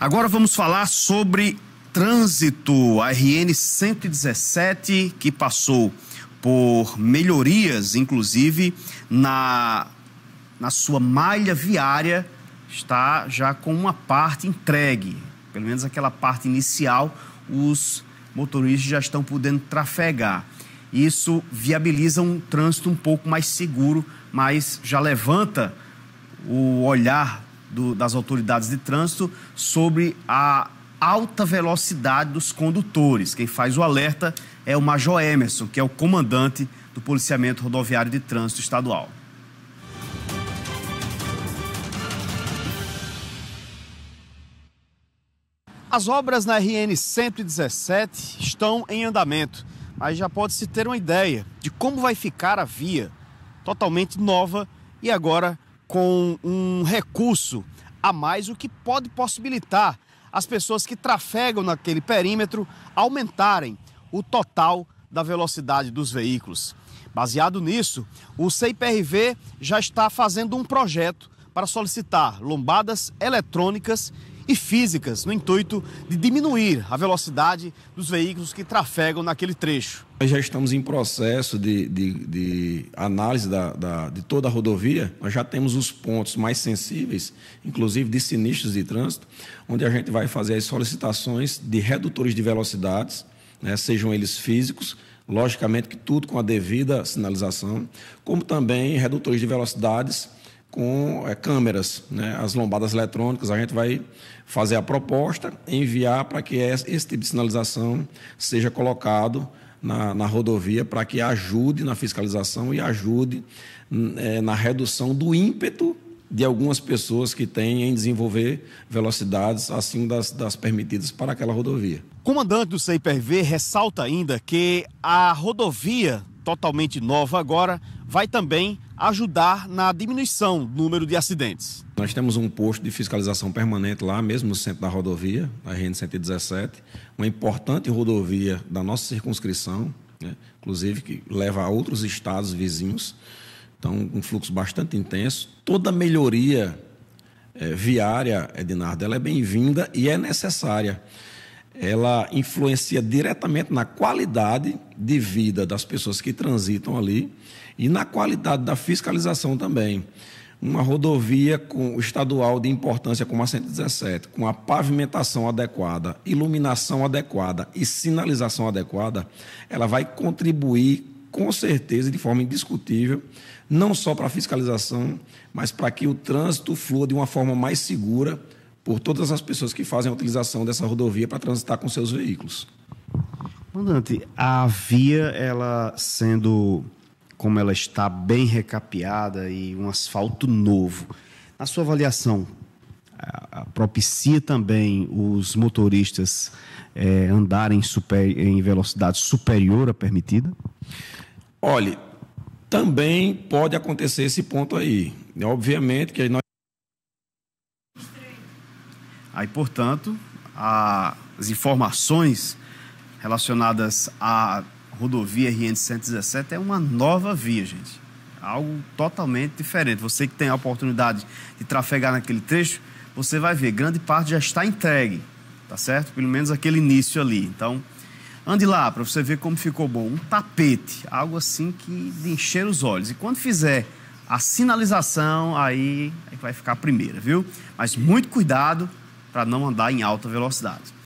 Agora vamos falar sobre trânsito, a RN 117, que passou por melhorias, inclusive na, na sua malha viária, está já com uma parte entregue, pelo menos aquela parte inicial, os motoristas já estão podendo trafegar. Isso viabiliza um trânsito um pouco mais seguro, mas já levanta o olhar do, das autoridades de trânsito sobre a alta velocidade dos condutores. Quem faz o alerta é o Major Emerson, que é o comandante do Policiamento Rodoviário de Trânsito Estadual. As obras na RN 117 estão em andamento, mas já pode-se ter uma ideia de como vai ficar a via, totalmente nova e agora com um recurso a mais, o que pode possibilitar as pessoas que trafegam naquele perímetro aumentarem o total da velocidade dos veículos. Baseado nisso, o CIPRV já está fazendo um projeto para solicitar lombadas eletrônicas e físicas, no intuito de diminuir a velocidade dos veículos que trafegam naquele trecho. Nós já estamos em processo de, de, de análise da, da, de toda a rodovia, nós já temos os pontos mais sensíveis, inclusive de sinistros de trânsito, onde a gente vai fazer as solicitações de redutores de velocidades, né, sejam eles físicos, logicamente que tudo com a devida sinalização, como também redutores de velocidades com é, câmeras, né? as lombadas eletrônicas, a gente vai fazer a proposta, enviar para que esse tipo de sinalização seja colocado na, na rodovia para que ajude na fiscalização e ajude hum, é, na redução do ímpeto de algumas pessoas que têm em desenvolver velocidades acima das, das permitidas para aquela rodovia. Comandante do CIPRV ressalta ainda que a rodovia totalmente nova agora, vai também ajudar na diminuição do número de acidentes. Nós temos um posto de fiscalização permanente lá, mesmo no centro da rodovia, a RN 117, uma importante rodovia da nossa circunscrição, né? inclusive que leva a outros estados vizinhos. Então, um fluxo bastante intenso. Toda melhoria é, viária, Edinardo, ela é bem-vinda e é necessária ela influencia diretamente na qualidade de vida das pessoas que transitam ali e na qualidade da fiscalização também. Uma rodovia com, estadual de importância como a 117, com a pavimentação adequada, iluminação adequada e sinalização adequada, ela vai contribuir com certeza, de forma indiscutível, não só para a fiscalização, mas para que o trânsito flua de uma forma mais segura por todas as pessoas que fazem a utilização dessa rodovia para transitar com seus veículos. Comandante, a via, ela sendo como ela está bem recapeada e um asfalto novo, na sua avaliação, propicia também os motoristas é, andarem super, em velocidade superior à permitida? Olhe, também pode acontecer esse ponto aí. Obviamente que nós Aí, portanto, as informações relacionadas à rodovia RN 117 é uma nova via, gente. Algo totalmente diferente. Você que tem a oportunidade de trafegar naquele trecho, você vai ver, grande parte já está entregue, tá certo? Pelo menos aquele início ali. Então, ande lá para você ver como ficou bom. Um tapete, algo assim que de encher os olhos. E quando fizer a sinalização, aí, aí é vai ficar a primeira, viu? Mas muito cuidado para não andar em alta velocidade.